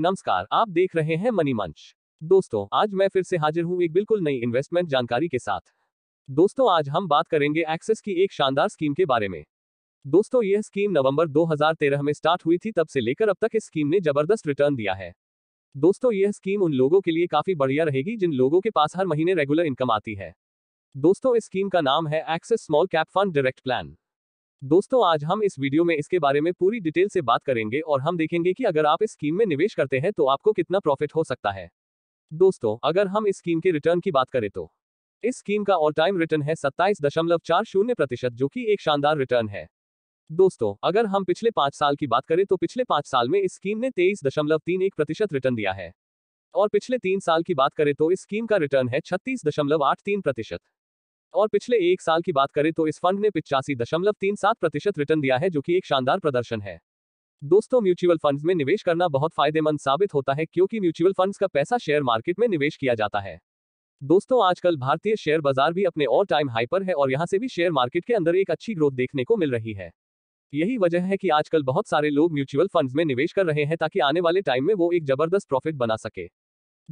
नमस्कार आप देख रहे हैं मनी मंच दोस्तों आज मैं फिर से हाजिर हूँ एक बिल्कुल नई इन्वेस्टमेंट जानकारी के साथ दोस्तों आज हम बात करेंगे एक्सेस की एक शानदार स्कीम के बारे में दोस्तों यह स्कीम नवंबर 2013 में स्टार्ट हुई थी तब से लेकर अब तक इस स्कीम ने जबरदस्त रिटर्न दिया है दोस्तों यह स्कीम उन लोगों के लिए काफी बढ़िया रहेगी जिन लोगों के पास हर महीने रेगुलर इनकम आती है दोस्तों इस स्कीम का नाम है Axis small cap fund direct plan दोस्तों आज हम इस वीडियो में इसके बारे में पूरी डिटेल से बात करेंगे और हम देखेंगे कि अगर आप इस स्कीम में निवेश करते हैं तो आपको कितना प्रॉफिट हो सकता है दोस्तों अगर हम इस स्कीम के रिटर्न की बात करें तो इस स्कीम का ऑल टाइम रिटर्न है सत्ताईस दशमलव चार शून्य प्रतिशत जो कि एक शानदार रिटर्न है दोस्तों अगर हम पिछले पाँच साल की बात करें तो पिछले पाँच साल में इस स्कीम ने तेईस दशमलव तीन एक प्रतिशत रिटर्न दिया है और पिछले तीन साल की बात करें तो इस स्कीम का रिटर्न है छत्तीस दशमलव आठ तीन प्रतिशत और पिछले एक साल की बात करें तो इस फंड ने पिचासी दशमलव तीन सात प्रतिशत रिटर्न दिया है जो कि एक शानदार प्रदर्शन है दोस्तों म्यूचुअल फंड्स में निवेश करना बहुत फायदेमंद साबित होता है क्योंकि म्यूचुअल फंड्स का पैसा शेयर मार्केट में निवेश किया जाता है दोस्तों आजकल भारतीय शेयर बाजार भी अपने ऑल टाइम हाई पर है और यहाँ से भी शेयर मार्केट के अंदर एक अच्छी ग्रोथ देखने को मिल रही है यही वजह है कि आजकल बहुत सारे लोग म्यूचुअल फंड्स में निवेश कर रहे हैं ताकि आने वाले टाइम में वो एक जबरदस्त प्रॉफिट बना सके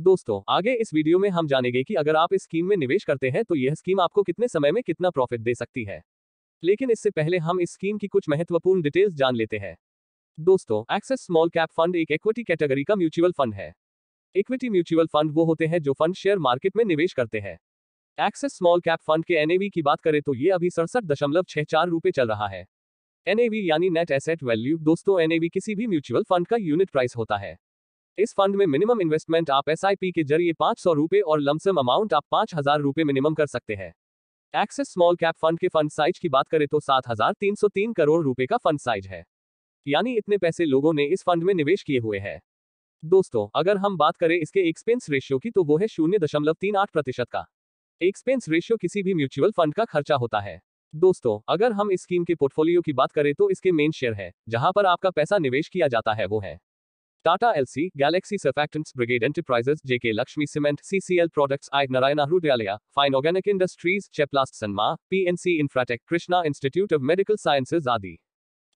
दोस्तों आगे इस वीडियो में हम जानेंगे कि अगर आप इस स्कीम में निवेश करते हैं तो यह स्कीम आपको कितने समय में कितना प्रॉफिट दे सकती है लेकिन इससे पहले हम इस स्कीम की कुछ महत्वपूर्ण डिटेल्स जान लेते हैं दोस्तों एक्सेस स्मॉल कैप फंड एक इक्विटी कैटेगरी का म्यूचुअल फंड है इक्विटी म्यूचुअल फंड वो होते हैं जो फंड शेयर मार्केट में निवेश करते हैं एक्सेस स्मॉल कैप फंड के एनएवी की बात करें तो ये अभी सड़सठ दशमलव छह चार रूपए चल रहा है एनएवी यानी नेट एसेट वैल्यू दोस्तों एनएवी किसी भी म्यूचुअल फंड का यूनिट प्राइस होता है इस फंड में मिनिमम इन्वेस्टमेंट आप एस के जरिए पांच सौ और लमसम अमाउंट आप पाँच हजार मिनिमम कर सकते हैं एक्सेस स्मॉल कैप फंड के फंड साइज की बात करें तो सात हजार तीन सौ तीन करोड़ रुपए का फंड साइज है यानी इतने पैसे लोगों ने इस फंड में निवेश किए हुए हैं दोस्तों अगर हम बात करें इसके एक्सपेंस रेशियो की तो वो है शून्य दशमलव तीन आठ प्रतिशत का एक्सपेंस रेशियो किसी भी म्यूचुअल फंड का खर्चा होता है दोस्तों अगर हम इस स्कीम के पोर्टफोलियो की बात करें तो इसके मेन शेयर है जहां पर आपका पैसा निवेश किया जाता है वो है Tata Elxsi Galaxy Surfactants, Brigade Enterprises, JK Lakshmi Cement, CCL Products, I, Narayana Hrudyalaya, Fine Organic Industries, Cheplast Sanma, PNC Infratech, Krishna Institute of Medical Sciences आदि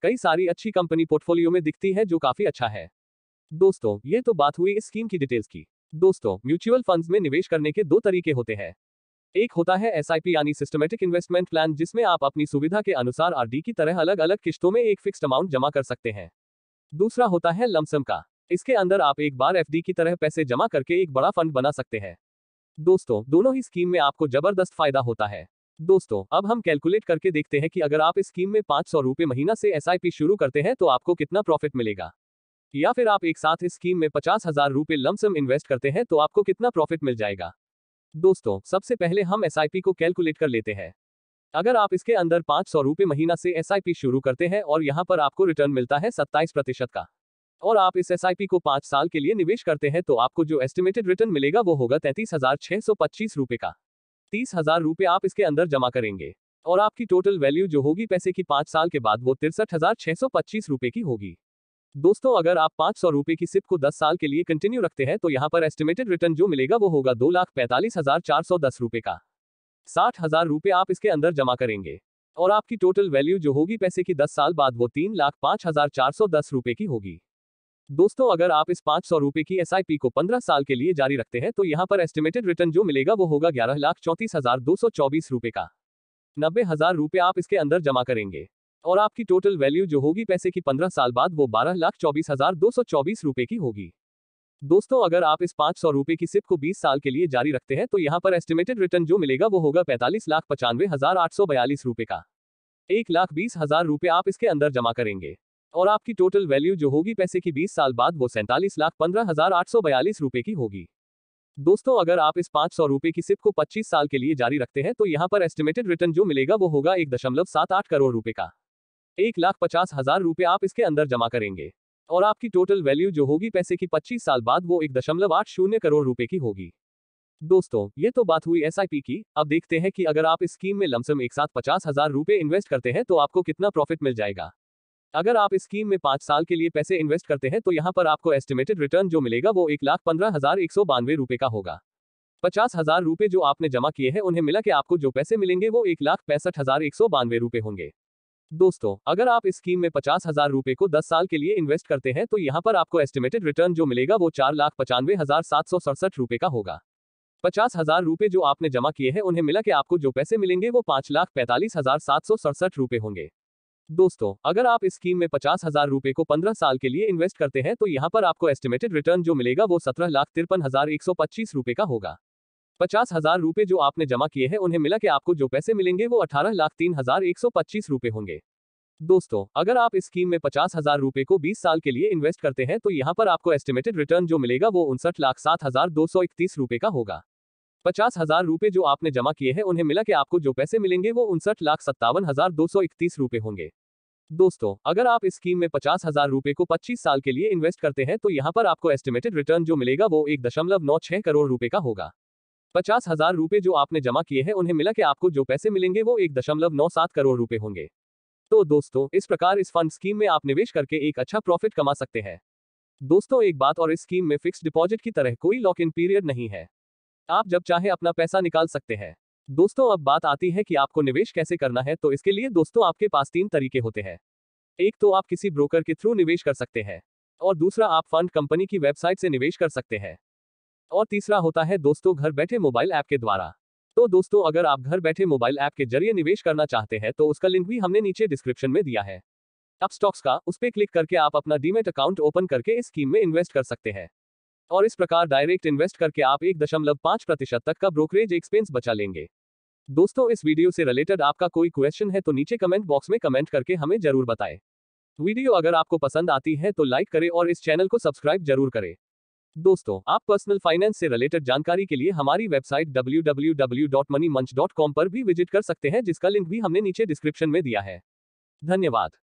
कई सारी अच्छी कंपनी पोर्टफोलियो में दिखती है जो काफी अच्छा है दोस्तों ये तो बात हुई इस स्कीम की डिटेल्स की दोस्तों म्यूचुअल फंड्स में निवेश करने के दो तरीके होते हैं एक होता है एसआईपी यानी सिस्टमेटिक इन्वेस्टमेंट प्लान जिसमें आप अपनी सुविधा के अनुसार आरडी की तरह अलग अलग किस्तों में एक फिक्स्ड अमाउंट जमा कर सकते हैं दूसरा होता है लमसम का इसके अंदर आप एक बार एफडी की तरह पैसे जमा करके एक बड़ा फंड बना सकते हैं दोस्तों दोनों ही स्कीम में आपको जबरदस्त फायदा होता है दोस्तों अब हम कैलकुलेट करके देखते हैं कि अगर आप इस स्कीम में पाँच सौ रुपए महीना से एस शुरू करते हैं तो आपको कितना प्रॉफिट मिलेगा या फिर आप एक साथ इस स्कीम में पचास हजार रुपए लमसम इन्वेस्ट करते हैं तो आपको कितना प्रॉफिट मिल जाएगा दोस्तों सबसे पहले हम एस को कैलकुलेट कर लेते हैं अगर आप इसके अंदर पाँच सौ रुपये महीना से एस शुरू करते हैं और यहाँ पर आपको रिटर्न मिलता है सत्ताईस प्रतिशत का और आप इस एस को पाँच साल के लिए निवेश करते हैं तो आपको जो एस्टिमेटेड रिटर्न मिलेगा वो होगा तैतीस हजार छह सौ पच्चीस रुपए का तीस हजार रुपये आप इसके अंदर जमा करेंगे और आपकी टोटल वैल्यू जो होगी पैसे की पाँच साल के बाद वो तिरसठ हजार छह सौ पच्चीस रुपए की होगी दोस्तों अगर आप पाँच सौ रुपए की सिप को दस साल के लिए कंटिन्यू रखते हैं तो यहाँ पर एस्टिमेटेड रिटर्न जो मिलेगा वो होगा दो लाख पैंतालीस हजार चार सौ दस रुपए का साठ हजार रुपये आप इसके अंदर जमा करेंगे और आपकी टोटल वैल्यू जो होगी पैसे की दस साल बाद वो तीन लाख पाँच हजार चार सौ दस रुपए की होगी दोस्तों अगर आप इस पांच सौ रूपए की एस को पंद्रह साल के लिए जारी रखते हैं तो यहाँ पर एस्टिमेटेड रिटर्न जो मिलेगा वो होगा ग्यारह लाख चौंतीस हजार दो सौ चौबीस रूपए का नब्बे हजार रूपए आप इसके अंदर जमा करेंगे और आपकी टोटल वैल्यू जो होगी पैसे की पंद्रह साल बाद वो बारह लाख चौबीस हजार दो सौ चौबीस रूपए की होगी दोस्तों अगर आप इस पांच सौ रूपए की सिप को बीस साल के लिए जारी रखते हैं तो यहाँ पर एस्टिमेटेड रिटर्न जो मिलेगा वो होगा पैंतालीस लाख पचानवे हजार आठ सौ बयालीस रूपए का एक लाख बीस हजार रूपए आप इसके अंदर जमा करेंगे और आपकी टोटल वैल्यू जो होगी पैसे की 20 साल बाद वो सैंतालीस लाख पंद्रह हजार आठ सौ बयालीस रुपए की होगी दोस्तों अगर आप इस पाँच सौ रुपए की सिप को 25 साल के लिए जारी रखते हैं तो यहाँ पर एस्टिमेटेड रिटर्न जो मिलेगा वो होगा एक दशमलव सात आठ करोड़ रुपए का एक लाख पचास हजार रुपए आप इसके अंदर जमा करेंगे और आपकी टोटल वैल्यू जो होगी पैसे की पच्चीस साल बाद वो एक दशमलव आठ शून्य करोड़ रुपए की होगी दोस्तों ये तो बात हुई एस की अब देखते हैं कि अगर आप इस स्कीम में लमसम एक साथ पचास हजार रुपए इन्वेस्ट करते हैं तो आपको कितना प्रॉफिट मिल जाएगा अगर आप इस स्कीम में पाँच साल के लिए पैसे इन्वेस्ट करते हैं तो यहाँ पर आपको एस्टिमेटेड रिटर्न जो मिलेगा वो एक लाख पंद्रह हजार एक सौ बानवे रुपए का होगा पचास हजार रुपए जो आपने जमा किए हैं उन्हें मिला के आपको जो पैसे मिलेंगे वो एक लाख पैंसठ हजार एक सौ बानवे रुपए होंगे दोस्तों अगर आप इस स्कीम में पचास हजार रुपए को दस साल के लिए इन्वेस्ट करते हैं तो यहाँ पर आपको एस्टिमेटेड रिटर्न जो मिलेगा वो चार लाख पचानवे हजार सात सौ सड़सठ रुपए का होगा पचास हजार रुपए जो आपने जमा किए हैं उन्हें मिला के आपको जो पैसे मिलेंगे वो पांच लाख पैंतालीस हजार सात सौ सड़सठ रुपए होंगे दोस्तों अगर आप इस स्कीम में पचास हजार रूपए को पंद्रह साल के लिए इन्वेस्ट करते हैं तो यहाँ पर आपको एस्टिमेटेड रिटर्न जो मिलेगा वो सत्रह लाख तिरपन हजार एक सौ पच्चीस रूपए का होगा पचास हजार रूपए जो आपने जमा किए हैं उन्हें मिला के आपको जो पैसे मिलेंगे वो अठारह लाख तीन हजार एक सौ पच्चीस रूपए होंगे दोस्तों अगर आप इस स्कीम में पचास हजार रूपए को बीस साल के लिए इन्वेस्ट करते हैं तो यहाँ पर आपको एस्टिमेटेड रिटर्न जो मिलेगा वो उनसठ लाख सात हजार दो सौ इकतीस रूपए का होगा पचास हजार रूपए जो आपने जमा किए हैं उन्हें मिला के आपको जो पैसे मिलेंगे वो उनसठ लाख सत्तावन हजार दो सौ इकतीस रूपए होंगे दोस्तों अगर आप इस स्कीम में पचास हजार रूपए को पच्चीस साल के लिए इन्वेस्ट करते हैं तो यहाँ पर आपको एस्टिमेटेड रिटर्न जो मिलेगा वो एक दशमलव नौ छह करोड़ रूपए का होगा पचास हजार रूपए जो आपने जमा किए हैं उन्हें मिला के आपको जो पैसे मिलेंगे वो एक दशमलव नौ सात करोड़ रूपए होंगे तो दोस्तों इस प्रकार इस फंड स्कीम में आप निवेश करके एक अच्छा प्रॉफिट कमा सकते हैं दोस्तों एक बात और इस स्कीम में फिक्स डिपॉजिट की तरह कोई लॉक इन पीरियड नहीं है आप जब चाहे अपना पैसा निकाल सकते हैं दोस्तों अब बात आती है कि आपको निवेश कैसे करना है तो इसके लिए दोस्तों आपके पास तीन तरीके होते हैं एक तो आप किसी ब्रोकर के थ्रू निवेश कर सकते हैं और दूसरा आप फंड कंपनी की वेबसाइट से निवेश कर सकते हैं और तीसरा होता है दोस्तों घर बैठे मोबाइल ऐप के द्वारा तो दोस्तों अगर आप घर बैठे मोबाइल ऐप के जरिए निवेश करना चाहते हैं तो उसका लिंक भी हमने नीचे डिस्क्रिप्शन में दिया है अब स्टॉक्स का उस पर क्लिक करके आप अपना डीमेट अकाउंट ओपन करके इस स्कीम में इन्वेस्ट कर सकते हैं और इस प्रकार डायरेक्ट इन्वेस्ट करके आप एक दशमलव पाँच प्रतिशत तक का ब्रोकरेज एक्सपेंस बचा लेंगे दोस्तों इस वीडियो से रिलेटेड आपका कोई क्वेश्चन है तो नीचे कमेंट बॉक्स में कमेंट करके हमें जरूर बताए वीडियो अगर आपको पसंद आती है तो लाइक करें और इस चैनल को सब्सक्राइब जरूर करें दोस्तों आप पर्सनल फाइनेंस से रिलेटेड जानकारी के लिए हमारी वेबसाइट डब्ल्यू पर भी विजिट कर सकते हैं जिसका लिंक भी हमने नीचे डिस्क्रिप्शन में दिया है धन्यवाद